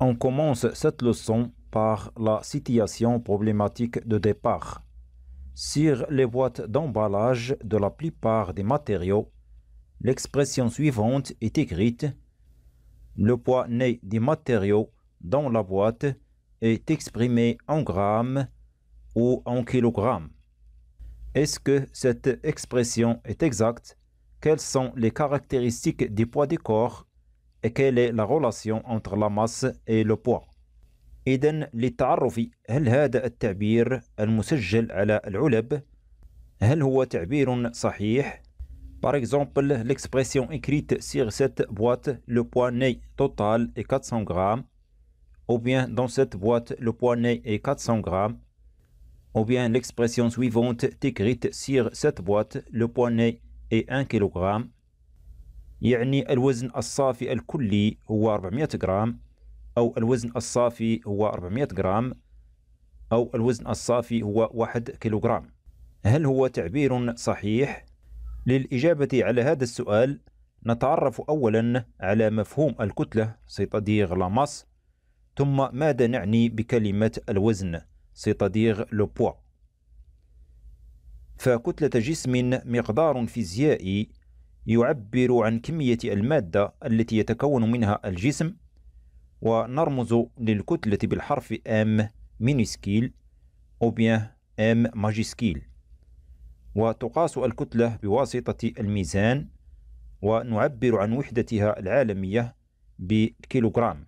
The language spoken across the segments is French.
On commence cette leçon par la situation problématique de départ. Sur les boîtes d'emballage de la plupart des matériaux, l'expression suivante est écrite. Le poids né des matériaux dans la boîte est exprimé en grammes ou en kilogrammes. Est-ce que cette expression est exacte Quelles sont les caractéristiques du poids des corps la quelle la relation relation la masse masse le le للتعرف Par exemple, l'expression écrite sur cette boîte, le poids total est 400 grammes, ou bien dans cette boîte, le poids net est 400 g ou bien l'expression suivante écrite sur cette boîte, le poids net est 1 kg, يعني الوزن الصافي الكلي هو 400 جرام أو الوزن الصافي هو 400 جرام أو الوزن الصافي هو 1 كيلوغرام هل هو تعبير صحيح؟ للإجابة على هذا السؤال نتعرف أولا على مفهوم الكتلة سيطاديغ لاماس ثم ماذا نعني بكلمة الوزن سيطاديغ لوبوا فكتلة جسم مقدار فيزيائي يعبر عن كمية المادة التي يتكون منها الجسم ونرمز للكتلة بالحرف M مينيسكيل أو بيان M ماجيسكيل وتقاس الكتلة بواسطة الميزان ونعبر عن وحدتها العالمية بالكيلوغرام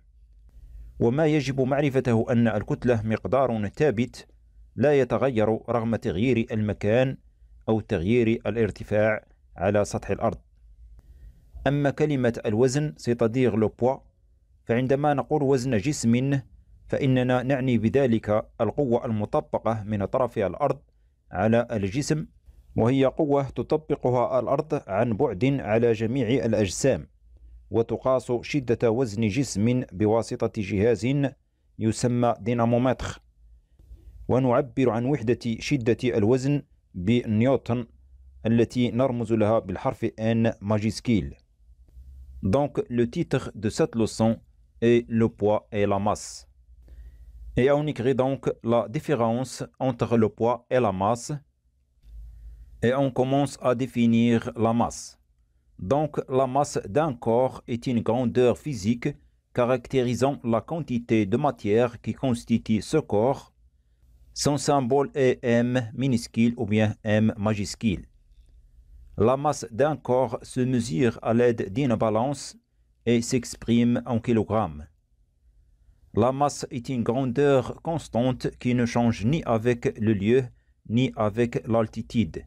وما يجب معرفته أن الكتلة مقدار ثابت لا يتغير رغم تغيير المكان أو تغيير الارتفاع على سطح الأرض أما كلمة الوزن ستدير لو بوا فعندما نقول وزن جسم فإننا نعني بذلك القوة المطبقة من طرف الأرض على الجسم وهي قوة تطبقها الأرض عن بعد على جميع الأجسام وتقاس شدة وزن جسم بواسطة جهاز يسمى دينامومتر ونعبر عن وحدة شدة الوزن بنيوتن التي نرمز لها بالحرف N ماجيسكيل Donc le titre de cette leçon est le poids et la masse. Et on écrit donc la différence entre le poids et la masse. Et on commence à définir la masse. Donc la masse d'un corps est une grandeur physique caractérisant la quantité de matière qui constitue ce corps. Son symbole est M minuscule ou bien M majuscule. La masse d'un corps se mesure à l'aide d'une balance et s'exprime en kilogrammes. La masse est une grandeur constante qui ne change ni avec le lieu ni avec l'altitude.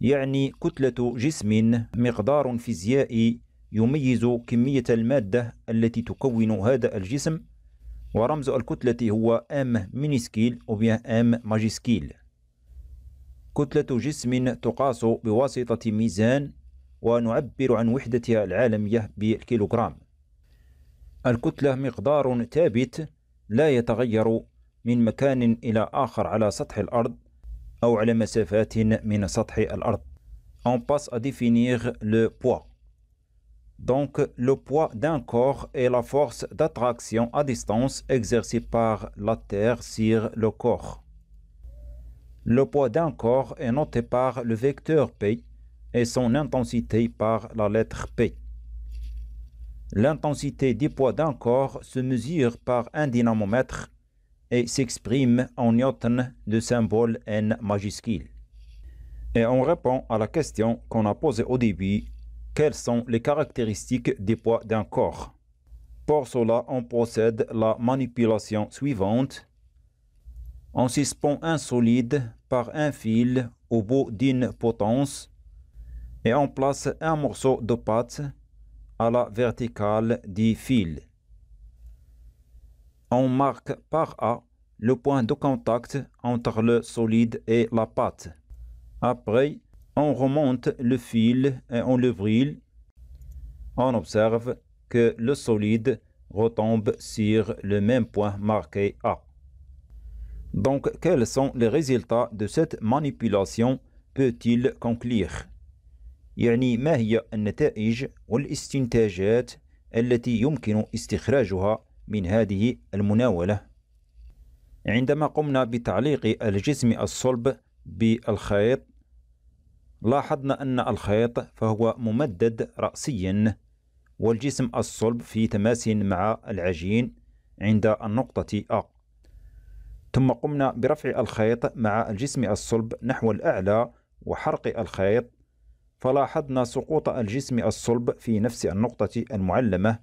يعني كتلة جسم مقدار فيزيائي يميز كمية المادة التي تكون هذا الجسم ورمز الكتلة هو M مينيسكيل أو M ماجيسكيل كتلة جسم تقاس بواسطة ميزان ونعبر عن وحدتها العالمية بالكيلوغرام الكتلة مقدار ثابت لا يتغير من مكان إلى آخر على سطح الأرض أو على مسافات من سطح الأرض On passe à définir le poids. Donc, le poids d'un corps est la force d'attraction à distance exercée par la Terre sur le corps. Le poids d'un corps est noté par le vecteur P et son intensité par la lettre P. L'intensité du poids d'un corps se mesure par un dynamomètre et s'exprime en newton de symbole N majuscule. Et on répond à la question qu'on a posée au début, quelles sont les caractéristiques du poids d'un corps Pour cela, on procède la manipulation suivante on suspend un solide par un fil au bout d'une potence et on place un morceau de pâte à la verticale du fil. On marque par A le point de contact entre le solide et la pâte. Après, on remonte le fil et on le brille. On observe que le solide retombe sur le même point marqué A. Donc, quels sont les résultats de cette manipulation peut-il conclure يعني ما هي النتائج والاستنتاجات التي يمكن استخراجها من هذه المناولة عندما قمنا بتعليق الجسم الصلب بالخيط لاحظنا أن الخيط فهو ممدد رأسيا والجسم الصلب في تماس مع العجين عند النقطة أ ثم قمنا برفع الخيط مع الجسم الصلب نحو الأعلى وحرق الخيط فلاحظنا سقوط الجسم الصلب في نفس النقطة المعلمة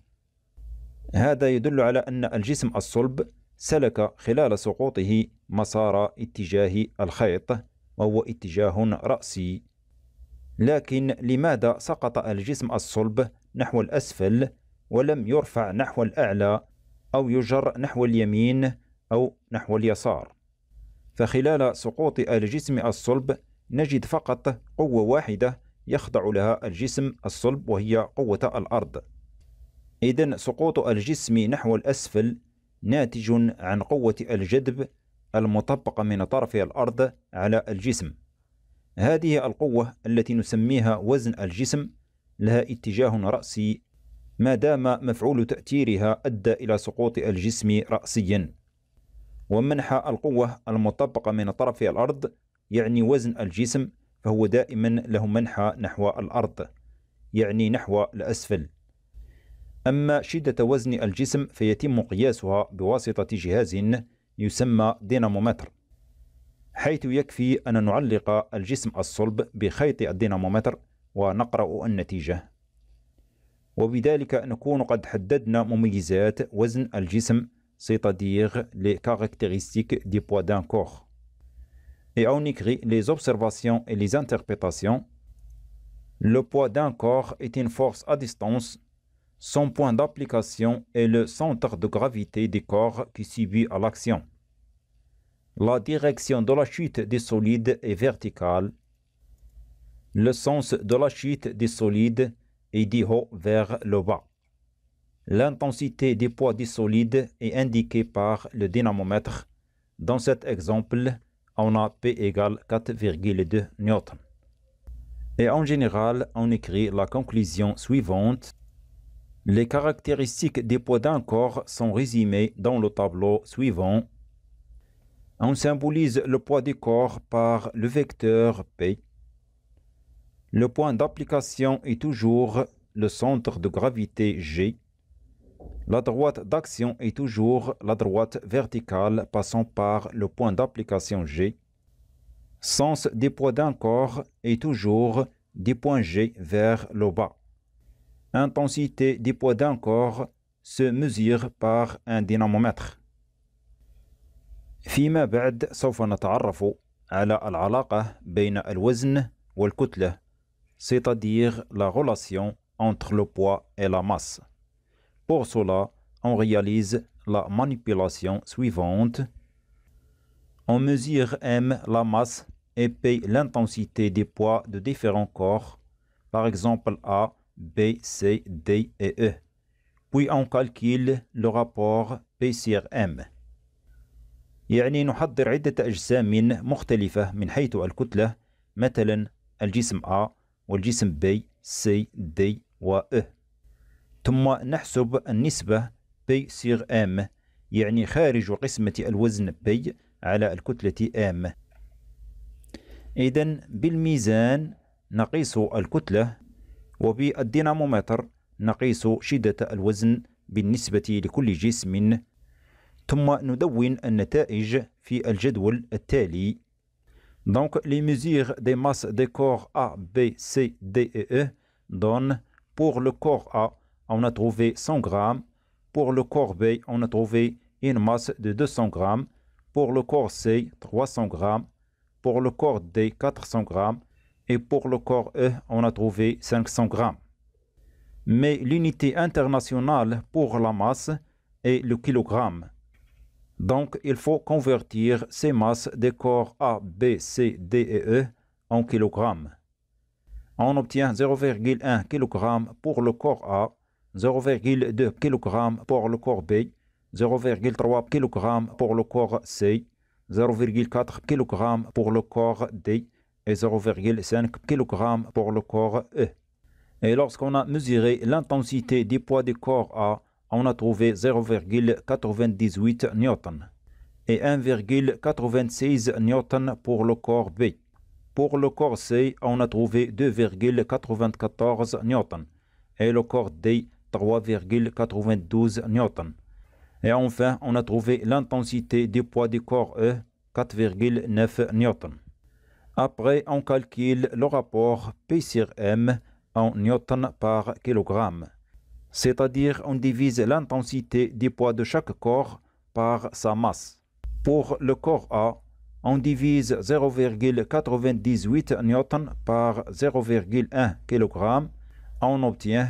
هذا يدل على أن الجسم الصلب سلك خلال سقوطه مسار اتجاه الخيط وهو اتجاه رأسي لكن لماذا سقط الجسم الصلب نحو الأسفل ولم يرفع نحو الأعلى أو يجر نحو اليمين أو نحو اليسار فخلال سقوط الجسم الصلب نجد فقط قوة واحدة يخضع لها الجسم الصلب وهي قوة الأرض إذن سقوط الجسم نحو الأسفل ناتج عن قوة الجذب المطبقة من طرف الأرض على الجسم هذه القوة التي نسميها وزن الجسم لها اتجاه رأسي ما دام مفعول تأثيرها أدى إلى سقوط الجسم رأسيا ومنحى القوة المطبقة من طرفي الأرض يعني وزن الجسم فهو دائما له منحى نحو الأرض يعني نحو الأسفل أما شدة وزن الجسم فيتم قياسها بواسطة جهاز يسمى دينامومتر حيث يكفي أن نعلق الجسم الصلب بخيط الدينامومتر ونقرأ النتيجة وبذلك نكون قد حددنا مميزات وزن الجسم c'est-à-dire les caractéristiques du poids d'un corps. Et on écrit les observations et les interprétations. Le poids d'un corps est une force à distance. Son point d'application est le centre de gravité du corps qui subit à l'action. La direction de la chute des solides est verticale. Le sens de la chute des solides est du haut vers le bas. L'intensité des poids du solides est indiquée par le dynamomètre. Dans cet exemple, on a P égale 4,2 N. Et en général, on écrit la conclusion suivante. Les caractéristiques des poids d'un corps sont résumées dans le tableau suivant. On symbolise le poids du corps par le vecteur P. Le point d'application est toujours le centre de gravité G. La droite d'action est toujours la droite verticale passant par le point d'application G. Sens des poids d'un corps est toujours des points G vers le bas. Intensité des poids d'un corps se mesure par un dynamomètre. فيما بعد سوف نتعرف على العلاقة بين الوزن c'est-à-dire la relation entre le poids et la masse. Pour cela, on réalise la manipulation suivante. On mesure M la masse et P l'intensité des poids de différents corps, par exemple A, B, C, D et E. Puis on calcule le rapport P sur M. B, C, D E ثم نحسب النسبة بي سيغ ام يعني خارج قسمة الوزن بي على الكتلة ام إذا بالميزان نقيس الكتلة وبالدينامومتر نقيس شدة الوزن بالنسبة لكل جسم ثم ندون النتائج في الجدول التالي Donc les mesures des masses des corps A, B, C, D et E donnent pour le corps A on a trouvé 100 grammes. Pour le corps B, on a trouvé une masse de 200 grammes. Pour le corps C, 300 grammes. Pour le corps D, 400 grammes. Et pour le corps E, on a trouvé 500 grammes. Mais l'unité internationale pour la masse est le kilogramme. Donc, il faut convertir ces masses des corps A, B, C, D et E en kilogrammes. On obtient 0,1 kg pour le corps A, 0,2 kg pour le corps B, 0,3 kg pour le corps C, 0,4 kg pour le corps D et 0,5 kg pour le corps E. Et lorsqu'on a mesuré l'intensité du poids du corps A, on a trouvé 0,98 N et 1,96 N pour le corps B. Pour le corps C, on a trouvé 2,94 N et le corps D 3,92 newtons. Et enfin, on a trouvé l'intensité du poids du corps E, 4,9 newtons. Après, on calcule le rapport P sur M en newton par kilogramme. C'est-à-dire, on divise l'intensité du poids de chaque corps par sa masse. Pour le corps A, on divise 0,98 newton par 0,1 kg. On obtient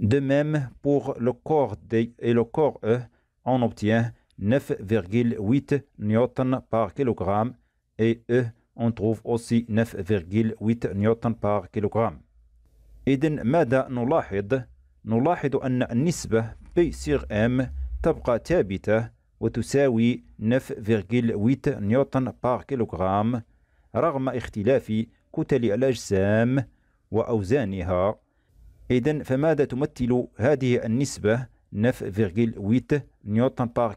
De même, pour le corps D et le corps E, on obtient 9,8 N par kilogramme et E, on trouve aussi 9,8 نيوتن بار كيلوغرام إذن ماذا نلاحظ؟ نلاحظ أن النسبة P سير M تبقى ثابتة وتساوي 9,8 نيوتن بار كيلوغرام رغم اختلاف كتل الأجسام وأوزانها 9,8 par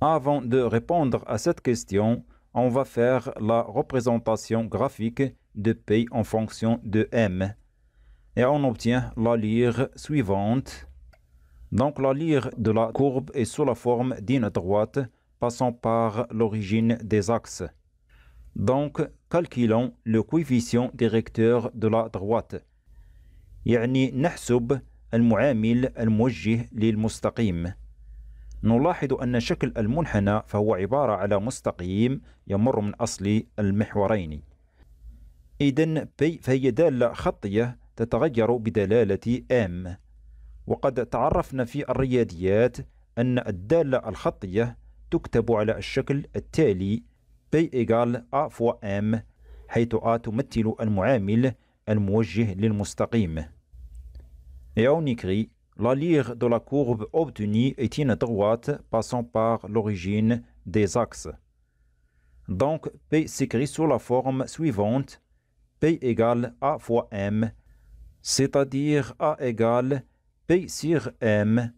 Avant de répondre à cette question, on va faire la représentation graphique de P en fonction de M. Et on obtient la lyre suivante. Donc la lyre de la courbe est sous la forme d'une droite passant par l'origine des axes. Donc calculons le coefficient directeur de la droite. يعني نحسب المعامل الموجه للمستقيم نلاحظ أن شكل المنحنى فهو عبارة على مستقيم يمر من أصل المحورين إذن بي فهي دالة خطية تتغير بدلالة آم وقد تعرفنا في الرياضيات أن الدالة الخطية تكتب على الشكل التالي بي إيجال أ فوا آم حيث أ تمثل المعامل الموجه للمستقيم Et on écrit La lyre de la courbe obtenue est une droite passant par l'origine des axes. Donc P s'écrit sous la forme suivante P égale A fois M, c'est-à-dire A égale P sur M,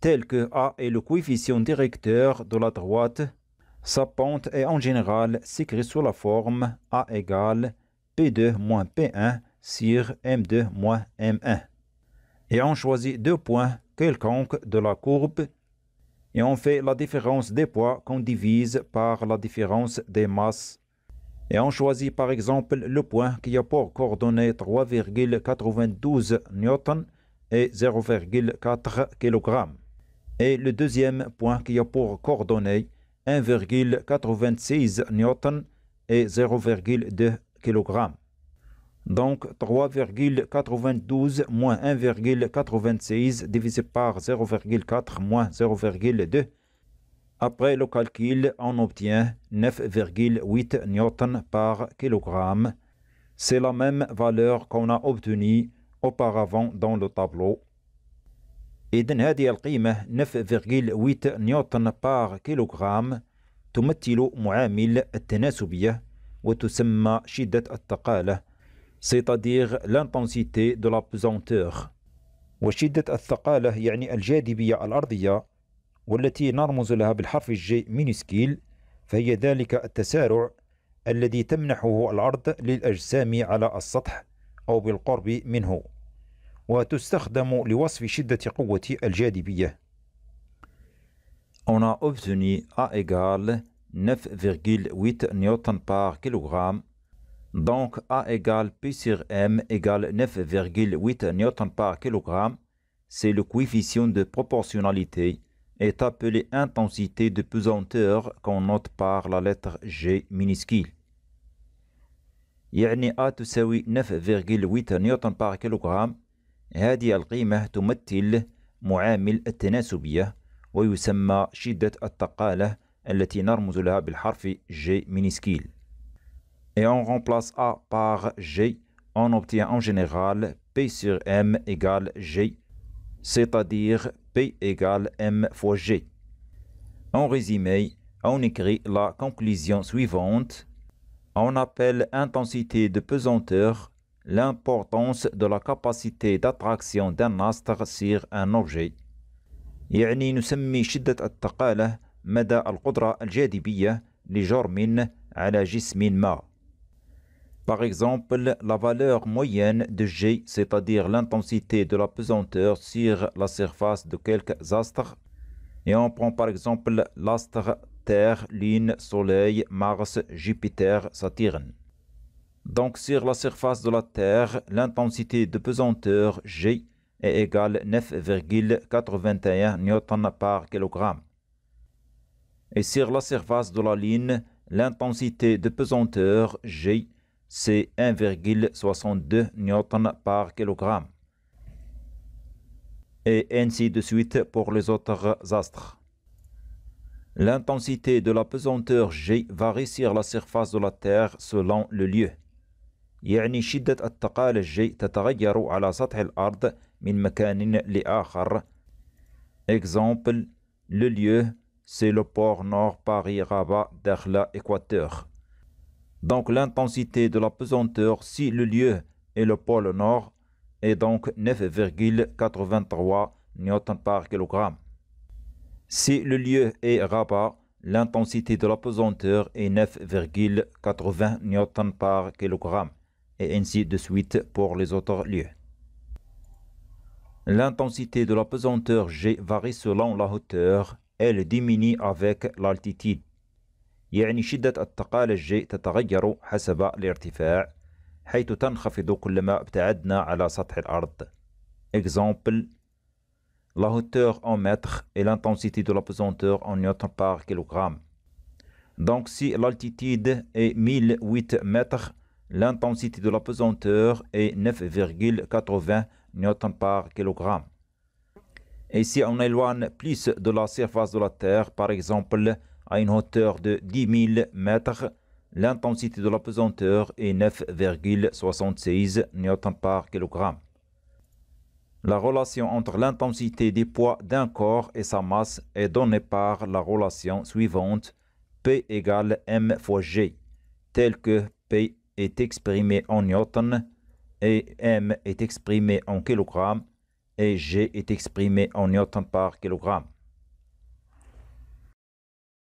tel que A est le coefficient directeur de la droite. Sa pente est en général s'écrit sous la forme A égale P2 moins P1 sur M2 moins M1 et on choisit deux points quelconques de la courbe et on fait la différence des poids qu'on divise par la différence des masses. Et on choisit par exemple le point qui a pour coordonnées 3,92 N et 0,4 kg. Et le deuxième point qui a pour coordonnées 1,86 N et 0,2 kg. Donc 3,92 moins 1,96 divisé par 0,4 moins 0,2. Après le calcul, on obtient 9,8 newton par kilogramme. C'est la même valeur qu'on a obtenue auparavant dans le tableau. إذن هذه القيمة 9.8 نيوتن بار كيلوغرام تمثل معامل التناسبية وتسمى شدة التقالة c'est-à-dire l'intensité de la pesanteur وشدة الثقالة يعني الجاذبية الأرضية والتي نرمز لها بالحرف الجي مينيسكيل فهي ذلك التسارع الذي تمنحه الأرض للأجسام على السطح أو بالقرب منه وتستخدم لوصف شدة قوة الجاذبية On a obtenu A égale 9,8 N par kilogramme Donc A égale P sur M égale 9,8 N par kilogramme. C'est le coefficient de proportionnalité est appelé intensité de pesanteur qu'on note par la lettre G minuscule. يعني A تساوي 9,8 نيوتن بار كيلوغرام هذه القيمة تمثل معامل التناسبية ويسمى شدة التقالة التي نرمز لها بالحرف G minuscule et on remplace A par G, on obtient en général P sur M égale G, c'est-à-dire P égale M fois G. En résumé, on écrit la conclusion suivante. On appelle intensité de pesanteur l'importance de la capacité d'attraction d'un astre sur un objet. يعني نسمي مدى par exemple, la valeur moyenne de G, c'est-à-dire l'intensité de la pesanteur sur la surface de quelques astres, et on prend par exemple l'astre Terre, Lune, Soleil, Mars, Jupiter, Saturne. Donc sur la surface de la Terre, l'intensité de pesanteur G est égale 9,81 N par kilogramme. Et sur la surface de la Lune, l'intensité de pesanteur G c'est 1,62 N par kilogramme. Et ainsi de suite pour les autres astres. L'intensité de la pesanteur G varie sur la surface de la Terre selon le lieu. يعني G تتغير على سطح الأرض من مكان لآخر. Exemple, le lieu, c'est le port nord Paris-Rabat, Dakhla, Équateur. Donc l'intensité de la pesanteur si le lieu est le pôle nord est donc 9,83 N par kg. Si le lieu est Rabat, l'intensité de la pesanteur est 9,80 N par kg, et ainsi de suite pour les autres lieux. L'intensité de la pesanteur G varie selon la hauteur, elle diminue avec l'altitude. يعني شدة الثقال الجي تتغير حسب الارتفاع حيث تنخفض كلما ابتعدنا على سطح الأرض. Exemple La hauteur en mètres et l'intensité de la pesanteur en newton par kilogramme. Donc si l'altitude est 1008 mètres, l'intensité de la pesanteur est 9,80 newton par kilogramme. Et si on éloigne plus de la surface de la Terre, par exemple à une hauteur de 10 000 mètres. L'intensité de la pesanteur est 9,76 N par kilogramme. La relation entre l'intensité des poids d'un corps et sa masse est donnée par la relation suivante P égale M fois G, telle que P est exprimé en newton et M est exprimé en kilogrammes et G est exprimé en newtons par kilogramme.